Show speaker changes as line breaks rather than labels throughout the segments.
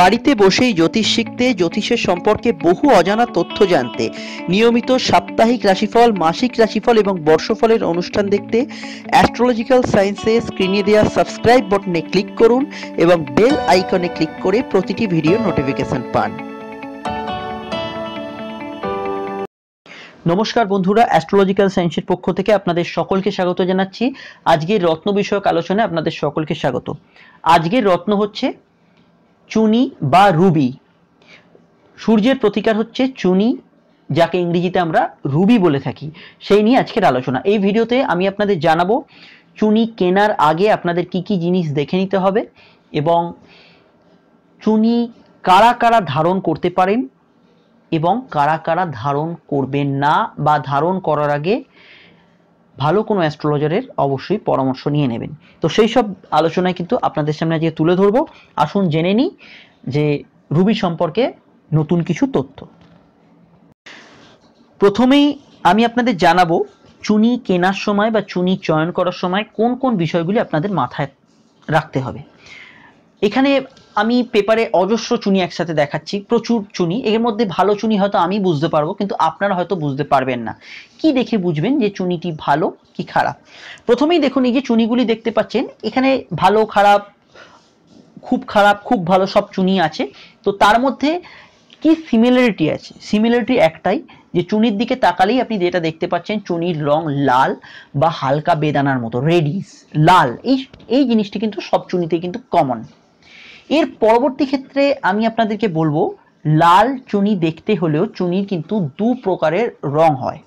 বাড়িতে বসেই জ্যোতিষ শিখতে জ্যোতিষের সম্পর্কে বহু অজানা তথ্য জানতে নিয়মিত সাপ্তাহিক রাশিফল মাসিক রাশিফল এবং বর্ষফলের অনুষ্ঠান দেখতে অ্যাস্ট্রোলজিক্যাল সায়েন্সে স্ক্রিনে দেওয়া সাবস্ক্রাইব বটনে ক্লিক করুন এবং বেল আইকনে ক্লিক করে প্রতিটি ভিডিও নোটিফিকেশন পান নমস্কার বন্ধুরা অ্যাস্ট্রোলজিক্যাল সায়েন্সের পক্ষ থেকে আপনাদের সকলকে স্বাগত জানাচ্ছি আজকের রত্ন বিষয়ক আলোচনায় আপনাদের সকলকে স্বাগত আজকের রত্ন হচ্ছে চুনি বা রুবি সূর্যের প্রতিকার হচ্ছে চুনি যাকে ইংরেজিতে আমরা রুবি বলে থাকি সেই নিয়ে আজকের আলোচনা এই ভিডিওতে আমি আপনাদের জানাবো চুনি কেনার আগে আপনাদের কি কি জিনিস দেখে নিতে হবে এবং চুনি কারা কারা ধারণ করতে পারেন এবং কারা কারা ধারণ করবেন না বা ধারণ করার আগে ভালো কোনো অ্যাস্ট্রোলজারের অবশ্যই পরামর্শ নিয়ে নেবেন তো সেই সব আলোচনায় কিন্তু আপনাদের সামনে আজকে তুলে ধরবো আসুন জেনে নিই যে রুবি সম্পর্কে নতুন কিছু তথ্য প্রথমেই আমি আপনাদের জানাবো চুনি কেনার সময় বা চুনি চয়ন করার সময় কোন কোন বিষয়গুলি আপনাদের মাথায় রাখতে হবে এখানে আমি পেপারে অজস্র চুনি একসাথে দেখাচ্ছি প্রচুর চুনি এর মধ্যে ভালো চুনি হয়তো আমি বুঝতে পারবো কিন্তু আপনারা হয়তো বুঝতে পারবেন না কি দেখে বুঝবেন যে চুনিটি ভালো কি খারাপ প্রথমেই দেখুন এই যে চুনিগুলি দেখতে পাচ্ছেন এখানে ভালো খারাপ খুব খারাপ খুব ভালো সব চুনি আছে তো তার মধ্যে কি সিমিলারিটি আছে সিমিলারিটি একটাই যে চুনির দিকে তাকালেই আপনি যেটা দেখতে পাচ্ছেন চুনির রং লাল বা হালকা বেদানার মতো রেডিস লাল এই এই জিনিসটি কিন্তু সব চুনিতে কিন্তু কমন এর পরবর্তী ক্ষেত্রে আমি আপনাদেরকে বলবো লাল চুনি দেখতে হলেও চুনির কিন্তু দু প্রকারের রং হয়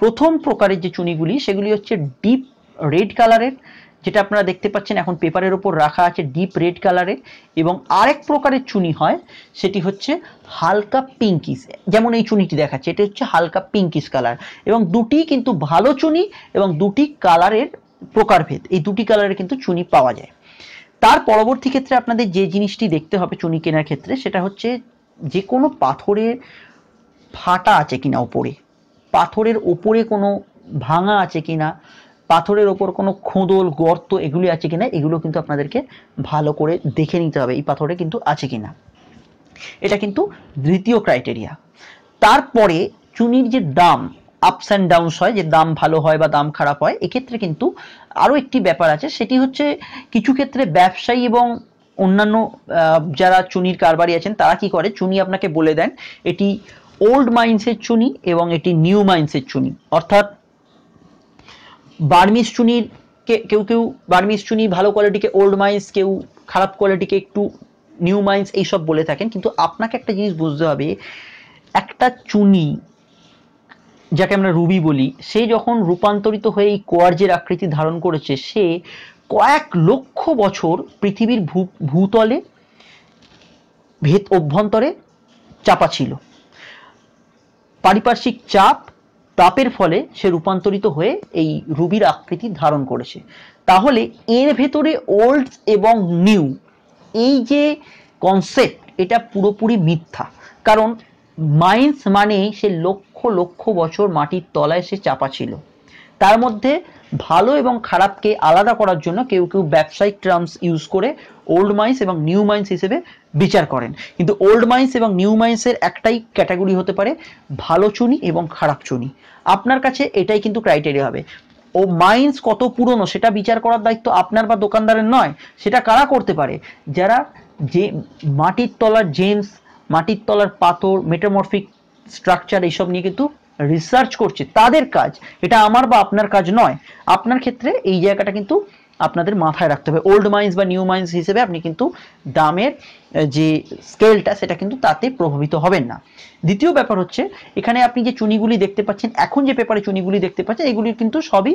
প্রথম প্রকারের যে চুনিগুলি সেগুলি হচ্ছে ডিপ রেড কালারের যেটা আপনারা দেখতে পাচ্ছেন এখন পেপারের ওপর রাখা আছে ডিপ রেড কালারে এবং আরেক প্রকারের চুনি হয় সেটি হচ্ছে হালকা পিঙ্কিস যেমন এই চুনিটি দেখাচ্ছে এটা হচ্ছে হালকা পিঙ্কিস কালার এবং দুটি কিন্তু ভালো চুনি এবং দুটি কালারের প্রকারভেদ এই দুটি কালারের কিন্তু চুনি পাওয়া যায় তার পরবর্তী ক্ষেত্রে আপনাদের যে জিনিসটি দেখতে হবে চুনি কেনার ক্ষেত্রে সেটা হচ্ছে যে কোনো পাথরের ফাটা আছে কিনা ওপরে পাথরের ওপরে কোনো ভাঙা আছে কিনা পাথরের ওপর কোনো খোঁদল গর্ত এগুলি আছে কিনা এগুলো কিন্তু আপনাদেরকে ভালো করে দেখে নিতে হবে এই পাথরে কিন্তু আছে কিনা এটা কিন্তু দ্বিতীয় ক্রাইটেরিয়া তারপরে চুনির যে দাম আপস অ্যান্ড ডাউনস হয় যে দাম ভালো হয় বা দাম খারাপ হয় এক্ষেত্রে কিন্তু আরও একটি ব্যাপার আছে সেটি হচ্ছে কিছু ক্ষেত্রে ব্যবসায়ী এবং অন্যান্য যারা চুনির কারবারি আছেন তারা কি করে চুনি আপনাকে বলে দেন এটি ওল্ড মাইন্সের চুনি এবং এটি নিউ মাইন্সের চুনি অর্থাৎ বার্মিস চুনির কেউ কেউ বার্মিস চুনি ভালো কোয়ালিটিকে ওল্ড মাইন্স কেউ খারাপ কোয়ালিটিকে একটু নিউ মাইন্স এইসব বলে থাকেন কিন্তু আপনাকে একটা জিনিস বুঝতে হবে একটা চুনি যাকে আমরা রুবি বলি সে যখন রূপান্তরিত হয়ে এই কোয়ার্জের আকৃতি ধারণ করেছে সে কয়েক লক্ষ বছর পৃথিবীর ভূতলে ভেদ অভ্যন্তরে চাপা ছিল পারিপার্শ্বিক চাপ তাপের ফলে সে রূপান্তরিত হয়ে এই রুবির আকৃতি ধারণ করেছে তাহলে এর ভেতরে ওল্ড এবং নিউ এই যে কনসেপ্ট এটা পুরোপুরি মিথ্যা কারণ মাইন্স মানে সে লক্ষ লক্ষ বছর মাটির তলায় সে চাপা ছিল তার মধ্যে ভালো এবং খারাপকে আলাদা করার জন্য কেউ কেউ ব্যবসায়িক টার্মস ইউজ করে ওল্ড মাইন্স এবং নিউ মাইন্স হিসেবে বিচার করেন কিন্তু ওল্ড মাইন্স এবং নিউ মাইন্সের একটাই ক্যাটাগরি হতে পারে ভালো চুনি এবং খারাপ চুনি আপনার কাছে এটাই কিন্তু ক্রাইটেরিয়া হবে ও মাইন্স কত পুরনো সেটা বিচার করার দায়িত্ব আপনার বা দোকানদারের নয় সেটা কারা করতে পারে যারা যে মাটির তলার জেমস মাটির তলার পাথর মেটামরফিক স্ট্রাকচার এইসব নিয়ে কিন্তু রিসার্চ করছে তাদের কাজ এটা আমার বা আপনার কাজ নয় আপনার ক্ষেত্রে এই জায়গাটা কিন্তু আপনাদের মাথায় রাখতে হবে ওল্ড মাইন্স বা নিউ মাইন্স হিসেবে আপনি কিন্তু দামের যে স্কেলটা সেটা কিন্তু তাতে প্রভাবিত হবেন না দ্বিতীয় ব্যাপার হচ্ছে এখানে আপনি যে চুনিগুলি দেখতে পাচ্ছেন এখন যে পেপারে চুনিগুলি দেখতে পাচ্ছেন এগুলি কিন্তু সবই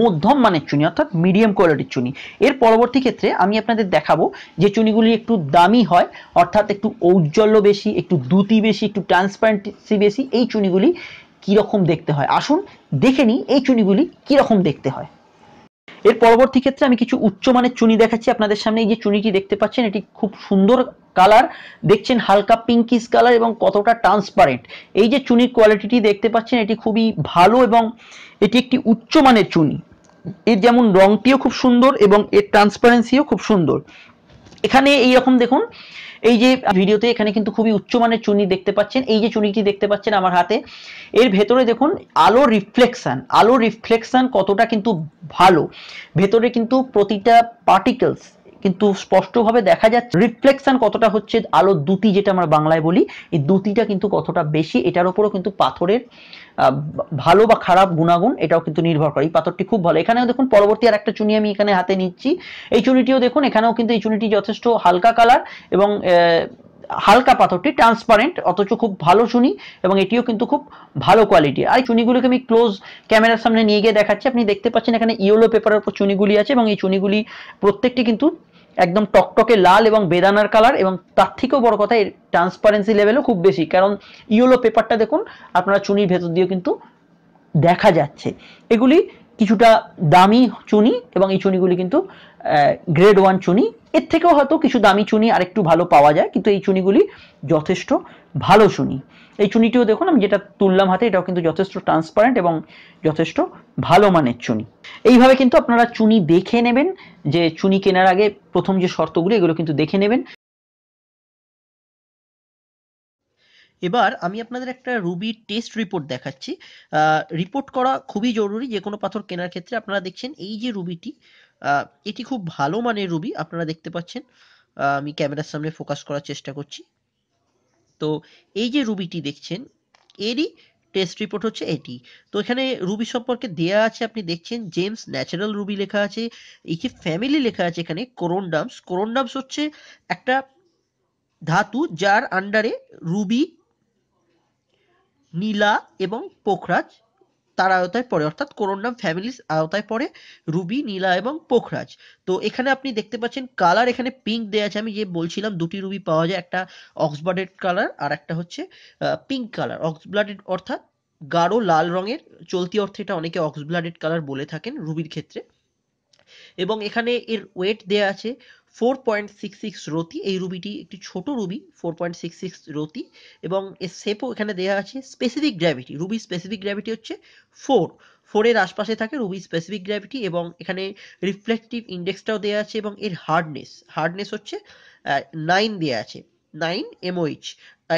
মধ্যম মানের চুনি অর্থাৎ মিডিয়াম কোয়ালিটির চুনি এর পরবর্তী ক্ষেত্রে আমি আপনাদের দেখাবো যে চুনিগুলি একটু দামি হয় অর্থাৎ একটু ঔজ্জ্বল্য বেশি একটু দ্রুতি বেশি একটু ট্রান্সপারেন্সি বেশি এই চুনিগুলি কীরকম দেখতে হয় আসুন দেখে নিই এই চুনিগুলি কীরকম দেখতে হয় এর পরবর্তী ক্ষেত্রে আমি কিছু উচ্চমানের চুনি দেখাচ্ছি আপনাদের সামনে এই যে চুনিটি দেখতে পাচ্ছেন এটি খুব সুন্দর কালার দেখছেন হালকা পিঙ্কিস কালার এবং কতটা ট্রান্সপারেন্ট এই যে চুনির কোয়ালিটিটি দেখতে পাচ্ছেন এটি খুবই ভালো এবং এটি একটি উচ্চমানের চুনি এর যেমন রংটিও খুব সুন্দর এবং এর ট্রান্সপারেন্সিও খুব সুন্দর এখানে এই রকম দেখুন এই যে ভিডিওতে এখানে কিন্তু খুবই উচ্চমানের চুনি দেখতে পাচ্ছেন এই যে চুনিটি দেখতে পাচ্ছেন আমার হাতে এর ভেতরে দেখুন আলো রিফ্লেকশান আলো রিফ্লেকশান কতটা কিন্তু ভালো ভেতরে কিন্তু প্রতিটা পার্টিকেলস কিন্তু স্পষ্টভাবে দেখা যাচ্ছে রিফ্লেকশন কতটা হচ্ছে আলোর দুতি যেটা আমরা বাংলায় বলি এই দুতিটা কিন্তু কতটা বেশি এটার উপরও কিন্তু পাথরের ভালো বা খারাপ গুণাগুণ এটাও কিন্তু নির্ভর করে এই পাথরটি খুব ভালো এখানেও দেখুন পরবর্তী আর একটা চুনি আমি এখানে হাতে নিচ্ছি এই চুনিটিও দেখুন এখানেও কিন্তু এই চুনিটি যথেষ্ট হালকা কালার এবং হালকা পাথরটি ট্রান্সপারেন্ট অথচ খুব ভালো চুনি এবং এটিও কিন্তু খুব ভালো কোয়ালিটি আর চুনিগুলিকে আমি ক্লোজ ক্যামেরার সামনে নিয়ে গিয়ে দেখাচ্ছি আপনি দেখতে পাচ্ছেন এখানে ইয়েলো পেপারের উপর চুনিগুলি আছে এবং এই চুনিগুলি প্রত্যেকটি কিন্তু একদম টকটকে লাল এবং বেদানার কালার এবং তার থেকেও বড় কথা এর ট্রান্সপারেন্সি লেভেলও খুব বেশি কারণ ইয়েলো পেপারটা দেখুন আপনারা চুনির ভেতর দিয়েও কিন্তু দেখা যাচ্ছে এগুলি কিছুটা দামি চুনি এবং এই চুনিগুলি কিন্তু গ্রেড ওয়ান চুনি এর থেকেও হয়তো কিছু দামি চুনি একটু ভালো পাওয়া যায় কিন্তু এই চুনিগুলি যথেষ্ট ভালো চুনি এই চুনিটিও দেখুন আমি যেটা তুললাম হাতে এটাও কিন্তু যথেষ্ট ট্রান্সপারেন্ট এবং যথেষ্ট ভালো মানের চুনি এইভাবে কিন্তু আপনারা চুনি দেখে নেবেন যে চুনি কেনার আগে প্রথম যে শর্তগুলি এগুলো কিন্তু দেখে নেবেন এবার আমি আপনাদের একটা রুবি টেস্ট রিপোর্ট দেখাচ্ছি রিপোর্ট করা খুবই জরুরি যে কোনো পাথর কেনার ক্ষেত্রে আপনারা দেখছেন এই যে রুবিটি এটি খুব ভালো মানের রুবি আপনারা দেখতে পাচ্ছেন আমি ক্যামেরার সামনে ফোকাস করার চেষ্টা করছি তো এই যে রুবিটি দেখছেন এরই টেস্ট রিপোর্ট হচ্ছে এটি তো এখানে রুবি সম্পর্কে দেয়া আছে আপনি দেখছেন জেমস ন্যাচারাল রুবি লেখা আছে এই যে ফ্যামিলি লেখা আছে এখানে করোনডামস করোনডামস হচ্ছে একটা ধাতু যার আন্ডারে রুবি নীলা এবং পোখরাজ তার আওতায় পড়ে অর্থাৎ নাম ফ্যামিলির আওতায় পড়ে রুবি নীলা এবং পোখরাজ তো এখানে আপনি দেখতে পাচ্ছেন কালার এখানে পিঙ্ক দেওয়া আছে আমি যে বলছিলাম দুটি রুবি পাওয়া যায় একটা অক্সবার্ডেড কালার আর একটা হচ্ছে পিঙ্ক কালার অক্সব্লাডেড অর্থাৎ গাঢ় লাল রঙের চলতি অর্থে এটা অনেকে অক্সব্লাডেড কালার বলে থাকেন রুবির ক্ষেত্রে এবং এখানে এর ওয়েট দেয়া আছে ফোর পয়েন্ট সিক্স সিক্স রতি এই রুবিটি একটি ছোট ruby four point six six রতি এবং এর শেপও এখানে দেওয়া আছে স্পেসিফিক গ্র্যাভিটি রুবির স্পেসিফিক গ্র্যাভিটি হচ্ছে ফোর ফোরের আশপাশে থাকে রুবির স্পেসিফিক গ্র্যাভিটি এবং এখানে রিফ্লেকটিভ ইন্ডেক্সটাও দেওয়া আছে এবং এর হার্ডনেস হার্ডনেস হচ্ছে নাইন দেওয়া আছে নাইন এমওইচ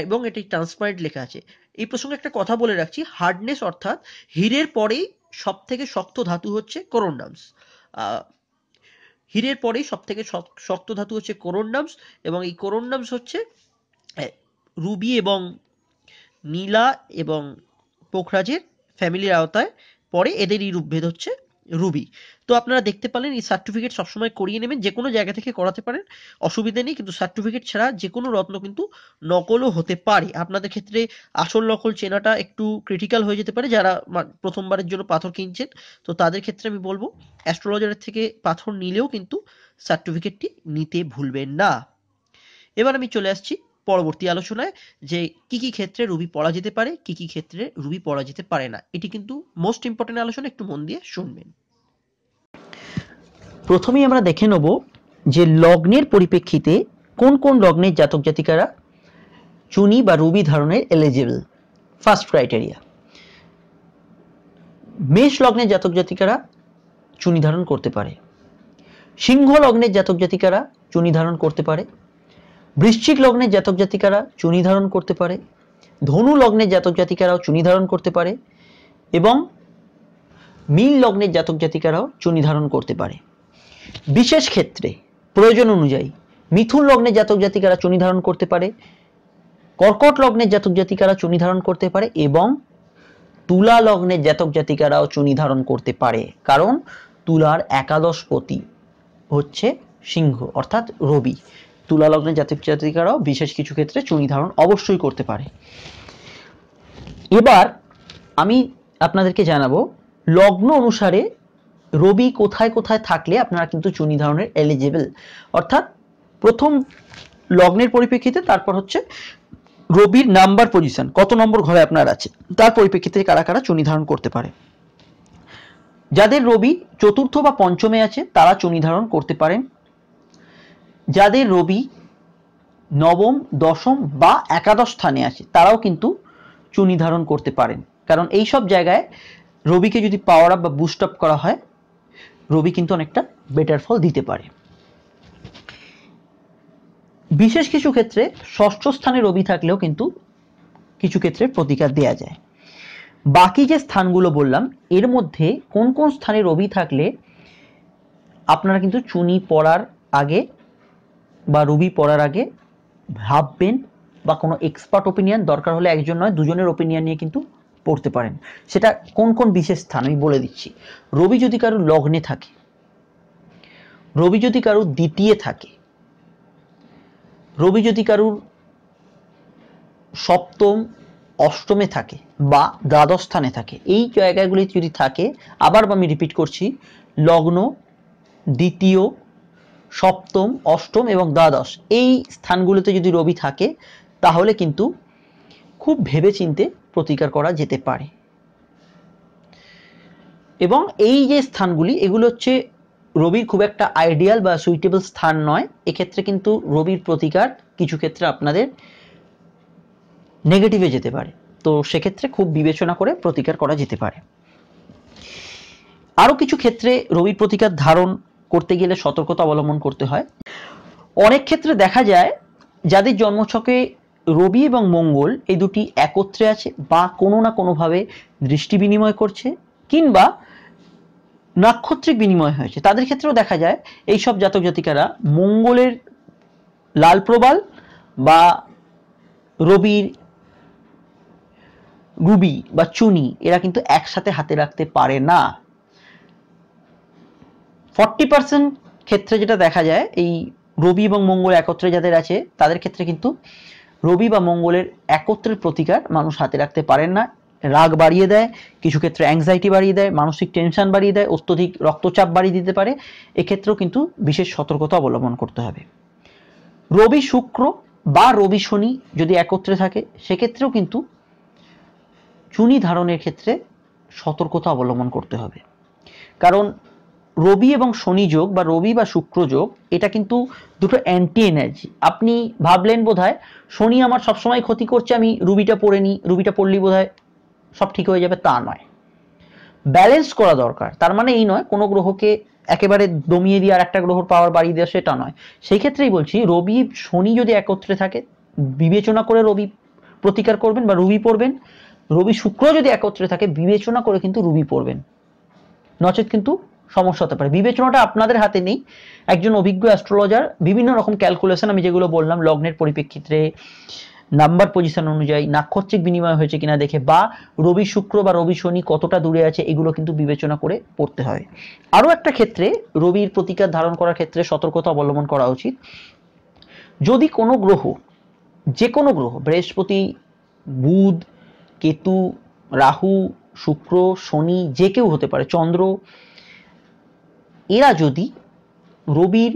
এবং এটি ট্রান্সপারেন্ট লেখা আছে এই প্রসঙ্গে একটা কথা বলে রাখছি হার্ডনেস অর্থাৎ হীরের পরেই সব থেকে শক্ত ধাতু হচ্ছে করোনামস হীরের পরেই সব থেকে শক্ত ধাতু হচ্ছে করোনামস এবং এই করোনামস হচ্ছে রুবি এবং নীলা এবং পোখরাজের ফ্যামিলির আওতায় পরে এদের এই রূপভেদ হচ্ছে রুবি তো আপনারা দেখতে পারেন এই সার্টিফিকেট সবসময় করিয়ে নেবেন যে কোনো জায়গা থেকে করাতে পারেন অসুবিধা নেই কিন্তু সার্টিফিকেট ছাড়া যে কোনো রত্ন কিন্তু নকলও হতে পারে আপনাদের ক্ষেত্রে আসল নকল চেনাটা একটু ক্রিটিক্যাল হয়ে যেতে পারে যারা প্রথমবারের জন্য পাথর কিনছেন তো তাদের ক্ষেত্রে আমি বলবো অ্যাস্ট্রোলজারের থেকে পাথর নিলেও কিন্তু সার্টিফিকেটটি নিতে ভুলবেন না এবার আমি চলে আসছি পরবর্তী আলোচনায় যে কি কি ক্ষেত্রে রুবি পড়া যেতে পারে কি কি ক্ষেত্রে রুবি পড়া যেতে পারে না এটি কিন্তু মোস্ট ইম্পর্টেন্ট আলোচনা একটু মন দিয়ে শুনবেন প্রথমেই আমরা দেখে নেব যে লগ্নের পরিপ্রেক্ষিতে কোন কোন লগ্নের জাতক জাতিকারা চুনি বা রুবি ধারণের এলিজিবল ফার্স্ট ক্রাইটেরিয়া মেষ লগ্নের জাতক জাতিকারা চুনি ধারণ করতে পারে সিংহ লগ্নের জাতক জাতিকারা চুনি ধারণ করতে পারে বৃশ্চিক লগ্নের জাতক জাতিকারা চুনি ধারণ করতে পারে ধনু লগ্নের জাতক জাতিকারাও চুনি ধারণ করতে পারে এবং মিল লগ্নের জাতক জাতিকারাও চুনি ধারণ করতে পারে বিশেষ ক্ষেত্রে প্রয়োজন অনুযায়ী মিথুন লগ্নের জাতক জাতিকারা চুনি ধারণ করতে পারে কর্কট লগ্নের জাতক জাতিকারা চুনি ধারণ করতে পারে এবং তুলা লগ্নের জাতক জাতিকারাও চুনি ধারণ করতে পারে কারণ তুলার একাদশপতি হচ্ছে সিংহ অর্থাৎ রবি তুলা লগ্নের জাতক জাতিকারাও বিশেষ কিছু ক্ষেত্রে চুনি ধারণ অবশ্যই করতে পারে এবার আমি আপনাদেরকে জানাবো লগ্ন অনুসারে রবি কোথায় কোথায় থাকলে আপনারা কিন্তু চুনি ধারণের এলিজেবল অর্থাৎ প্রথম লগ্নের পরিপ্রেক্ষিতে তারপর হচ্ছে রবির নাম্বার পজিশন কত নম্বর ঘরে আপনার আছে তার পরিপ্রেক্ষিতে কারা কারা চুনি ধারণ করতে পারে যাদের রবি চতুর্থ বা পঞ্চমে আছে তারা চুনি ধারণ করতে পারেন যাদের রবি নবম দশম বা একাদশ স্থানে আছে তারাও কিন্তু চুনি ধারণ করতে পারেন কারণ এই সব জায়গায় রবিকে যদি পাওয়ার আপ বা বুস্ট আপ করা হয় রবি কিন্তু অনেকটা বেটার ফল দিতে পারে বিশেষ কিছু ক্ষেত্রে ষষ্ঠ স্থানে রবি থাকলেও কিন্তু কিছু ক্ষেত্রে প্রতিকার দেয়া যায় বাকি যে স্থানগুলো বললাম এর মধ্যে কোন কোন স্থানে রবি থাকলে আপনারা কিন্তু চুনি পড়ার আগে বা রুবি পড়ার আগে ভাববেন বা কোনো এক্সপার্ট ওপিনিয়ন দরকার হলে একজন নয় দুজনের ওপিনিয়ন নিয়ে কিন্তু পড়তে পারেন সেটা কোন কোন বিশেষ স্থান আমি বলে দিচ্ছি রবি যদি কারো লগ্নে থাকে রবি যদি কারো দ্বিতীয় থাকে রবি যদি কারুর সপ্তম অষ্টমে থাকে বা দ্বাদশ স্থানে থাকে এই জায়গাগুলি যদি থাকে আবার আমি রিপিট করছি লগ্ন দ্বিতীয় সপ্তম অষ্টম এবং দ্বাদশ এই স্থানগুলোতে যদি রবি থাকে তাহলে কিন্তু খুব ভেবেচিন্তে প্রতিকার করা যেতে পারে এবং এই যে স্থানগুলি এগুলো হচ্ছে রবির খুব একটা আইডিয়াল বা সুইটেবল স্থান নয় এক্ষেত্রে কিন্তু রবির প্রতিকার কিছু ক্ষেত্রে আপনাদের নেগেটিভে যেতে পারে তো সেক্ষেত্রে খুব বিবেচনা করে প্রতিকার করা যেতে পারে আরও কিছু ক্ষেত্রে রবির প্রতিকার ধারণ করতে গেলে সতর্কতা অবলম্বন করতে হয় অনেক ক্ষেত্রে দেখা যায় যাদের জন্মছকে রবি এবং মঙ্গল এই দুটি একত্রে আছে বা কোনো না কোনোভাবে দৃষ্টি বিনিময় করছে কিংবা নাক্ষত্রিক বিনিময় হয়েছে তাদের ক্ষেত্রেও দেখা যায় এই সব জাতক জাতিকারা মঙ্গলের লাল প্রবাল বা রবির রুবি বা চুনি এরা কিন্তু একসাথে হাতে রাখতে পারে না ফর্টি পার্সেন্ট ক্ষেত্রে যেটা দেখা যায় এই রবি এবং মঙ্গল একত্রে যাদের আছে তাদের ক্ষেত্রে কিন্তু রবি বা মঙ্গলের একত্রের প্রতিকার মানুষ হাতে রাখতে পারেন না রাগ বাড়িয়ে দেয় কিছু ক্ষেত্রে অ্যাংজাইটি বাড়িয়ে দেয় মানসিক টেনশন বাড়িয়ে দেয় অত্যধিক রক্তচাপ বাড়িয়ে দিতে পারে এক্ষেত্রেও কিন্তু বিশেষ সতর্কতা অবলম্বন করতে হবে রবি শুক্র বা রবি শনি যদি একত্রে থাকে সেক্ষেত্রেও কিন্তু চুনি ধারণের ক্ষেত্রে সতর্কতা অবলম্বন করতে হবে কারণ রবি এবং শনি যোগ বা রবি বা শুক্র যোগ এটা কিন্তু দুটো অ্যান্টি এনার্জি আপনি ভাবলেন বোধ শনি আমার সবসময় ক্ষতি করছে আমি রুবিটা পড়ে নিই রুবিটা পড়লি বোধ সব ঠিক হয়ে যাবে তা নয় ব্যালেন্স করা দরকার তার মানে এই নয় কোনো গ্রহকে একেবারে দমিয়ে দিয়ে আর একটা গ্রহর পাওয়ার বাড়িয়ে দেওয়া সেটা নয় সেই ক্ষেত্রেই বলছি রবি শনি যদি একত্রে থাকে বিবেচনা করে রবি প্রতিকার করবেন বা রুবি পড়বেন রবি শুক্র যদি একত্রে থাকে বিবেচনা করে কিন্তু রুবি পড়বেন নচেত কিন্তু সমস্যা হতে পারে বিবেচনাটা আপনাদের হাতে নেই একজন অভিজ্ঞ অ্যাস্ট্রোলজার বিভিন্ন রকম ক্যালকুলেশন আমি যেগুলো বললাম লগ্নের পরিপ্রেক্ষিতে নাম্বার পজিশন অনুযায়ী নাক্ষত্রিক বিনিময় হয়েছে কিনা দেখে বা রবি শুক্র বা রবি শনি কতটা দূরে আছে এগুলো কিন্তু বিবেচনা করে পড়তে হয় আরও একটা ক্ষেত্রে রবির প্রতিকার ধারণ করার ক্ষেত্রে সতর্কতা অবলম্বন করা উচিত যদি কোনো গ্রহ যে কোনো গ্রহ বৃহস্পতি বুধ কেতু রাহু শুক্র শনি যে কেউ হতে পারে চন্দ্র এরা যদি রবির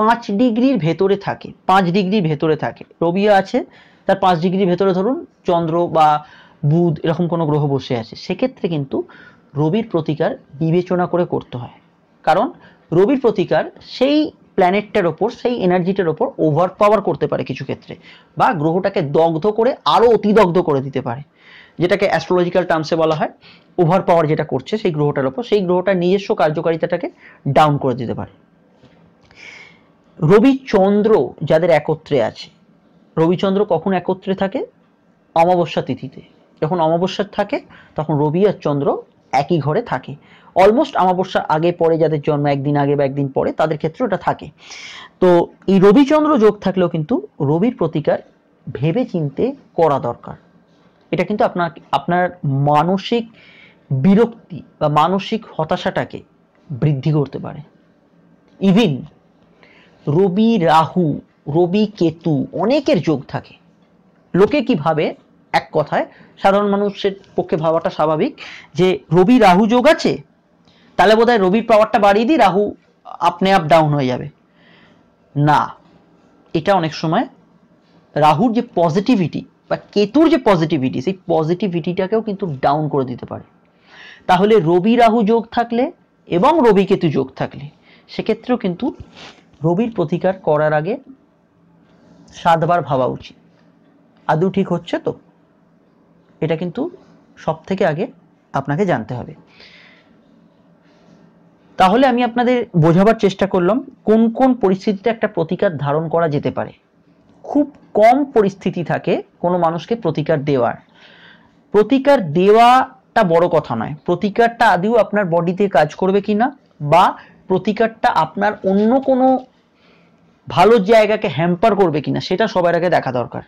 পাঁচ ডিগ্রির ভেতরে থাকে পাঁচ ডিগ্রির ভেতরে থাকে রবি আছে তার পাঁচ ডিগ্রির ভেতরে ধরুন চন্দ্র বা বুধ এরকম কোনো গ্রহ বসে আছে সেক্ষেত্রে কিন্তু রবির প্রতিকার বিবেচনা করে করতে হয় কারণ রবির প্রতিকার সেই প্ল্যানেটটার ওপর সেই এনার্জিটার ওপর ওভার পাওয়ার করতে পারে কিছু ক্ষেত্রে বা গ্রহটাকে দগ্ধ করে আরও অতিদগ্ধ করে দিতে পারে যেটাকে অ্যাস্ট্রোলজিক্যাল টার্মসে বলা হয় ওভার পাওয়ার যেটা করছে সেই গ্রহটার ওপর সেই গ্রহটার নিজস্ব কার্যকারিতাটাকে ডাউন করে দিতে পারে রবি চন্দ্র যাদের একত্রে আছে রবিচন্দ্র কখন একত্রে থাকে অমাবস্যা তিথিতে যখন অমাবস্যা থাকে তখন রবি আর চন্দ্র একই ঘরে থাকে অলমোস্ট অমাবস্যা আগে পরে যাদের জন্ম একদিন আগে বা একদিন পরে তাদের ক্ষেত্রে ওটা থাকে তো এই রবিচন্দ্র যোগ থাকলেও কিন্তু রবির প্রতিকার ভেবে চিনতে করা দরকার এটা কিন্তু আপনার আপনার মানসিক বিরক্তি বা মানসিক হতাশাটাকে বৃদ্ধি করতে পারে ইভিন রবি রাহু রবি কেতু অনেকের যোগ থাকে লোকে ভাবে এক কথায় সাধারণ মানুষের পক্ষে ভাবাটা স্বাভাবিক যে রবি রাহু যোগ আছে তাহলে বোধ হয় রবির পাওয়ারটা বাড়িয়ে দিই রাহু আপনি আপ ডাউন হয়ে যাবে না এটা অনেক সময় রাহুর যে পজিটিভিটি বা কেতুর যে পজিটিভিটি সেই পজিটিভিটিটাকেও কিন্তু ডাউন করে দিতে পারে তাহলে রবি রাহু যোগ থাকলে এবং রবি কেতু যোগ থাকলে সেক্ষেত্রেও কিন্তু রবির প্রতিকার করার আগে সাতবার ভাবা উচিত আদৌ ঠিক হচ্ছে তো এটা কিন্তু সব থেকে আগে আপনাকে জানতে হবে তাহলে আমি আপনাদের বোঝাবার চেষ্টা করলাম কোন কোন পরিস্থিতিতে একটা প্রতিকার ধারণ করা যেতে পারে খুব কম পরিস্থিতি থাকে কোনো মানুষকে প্রতিকার দেওয়ার প্রতিকার দেওয়াটা বড় কথা নয় প্রতিকারটা আদিও আপনার বডিতে কাজ করবে কি না বা প্রতিকারটা আপনার অন্য কোনো ভালো জায়গাকে হ্যাম্পার করবে কিনা সেটা সবার আগে দেখা দরকার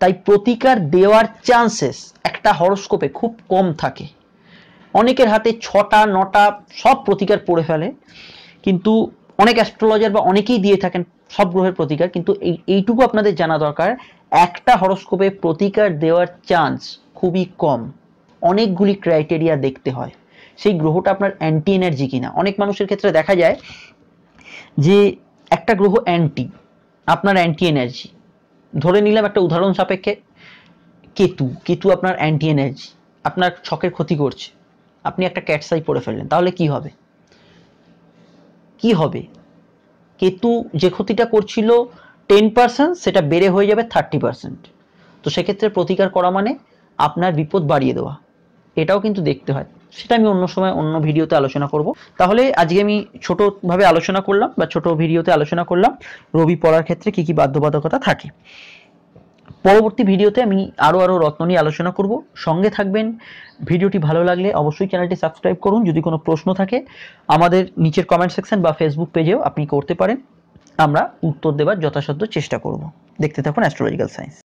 তাই প্রতিকার দেওয়ার চান্সেস একটা হরস্কোপে খুব কম থাকে অনেকের হাতে ছটা নটা সব প্রতিকার পড়ে ফেলে কিন্তু অনেক অ্যাস্ট্রোলজার বা অনেকেই দিয়ে থাকেন সব গ্রহের প্রতিকার কিন্তু এই এইটুকু আপনাদের জানা দরকার একটা হরস্কোপে প্রতিকার দেওয়ার চান্স খুবই কম অনেকগুলি ক্রাইটেরিয়া দেখতে হয় সেই গ্রহটা আপনার অ্যান্টি এনার্জি কিনা অনেক মানুষের ক্ষেত্রে দেখা যায় যে একটা গ্রহ অ্যান্টি আপনার অ্যান্টি এনার্জি ধরে নিলাম একটা উদাহরণ সাপেক্ষে কেতু কেতু আপনার অ্যান্টি এনার্জি আপনার ছকের ক্ষতি করছে আপনি একটা ক্যাটসাই পড়ে ফেললেন তাহলে কি হবে কি হবে কেতু যে ক্ষতিটা করছিল টেন পার্সেন্ট সেটা বেড়ে হয়ে যাবে থার্টি পার্সেন্ট তো সেক্ষেত্রে প্রতিকার করা মানে আপনার বিপদ বাড়িয়ে দেওয়া এটাও কিন্তু দেখতে হয় সেটা আমি অন্য সময় অন্য ভিডিওতে আলোচনা করব তাহলে আজকে আমি ছোটোভাবে আলোচনা করলাম বা ছোট ভিডিওতে আলোচনা করলাম রবি পড়ার ক্ষেত্রে কি কি বাধ্যবাধকতা থাকে পরবর্তী ভিডিওতে আমি আরও আরও রত্ন নিয়ে আলোচনা করব সঙ্গে থাকবেন ভিডিওটি ভালো লাগলে অবশ্যই চ্যানেলটি সাবস্ক্রাইব করুন যদি কোনো প্রশ্ন থাকে আমাদের নিচের কমেন্ট সেকশন বা ফেসবুক পেজেও আপনি করতে পারেন আমরা উত্তর দেওয়ার যথাসাধ্য চেষ্টা করব দেখতে থাকুন অ্যাস্ট্রোলজিক্যাল সায়েন্স